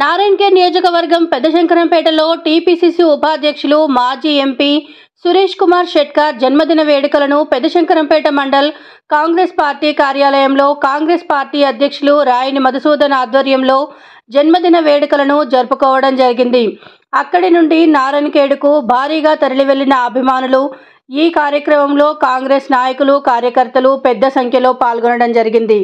నారాయణఖేడ్ నియోజకవర్గం పెద్దశంకరంపేటలో టీపీసీసీ ఉపాధ్యక్షులు మాజీ ఎంపీ సురేష్ కుమార్ షెట్కర్ జన్మదిన వేడుకలను పెద్దశంకరంపేట మండల్ కాంగ్రెస్ పార్టీ కార్యాలయంలో కాంగ్రెస్ పార్టీ అధ్యక్షులు రాయని మధుసూదన్ ఆధ్వర్యంలో జన్మదిన వేడుకలను జరుపుకోవడం జరిగింది అక్కడి నుండి నారాయణఖేడ్కు భారీగా తరలివెళ్లిన అభిమానులు ఈ కార్యక్రమంలో కాంగ్రెస్ నాయకులు కార్యకర్తలు పెద్ద సంఖ్యలో పాల్గొనడం జరిగింది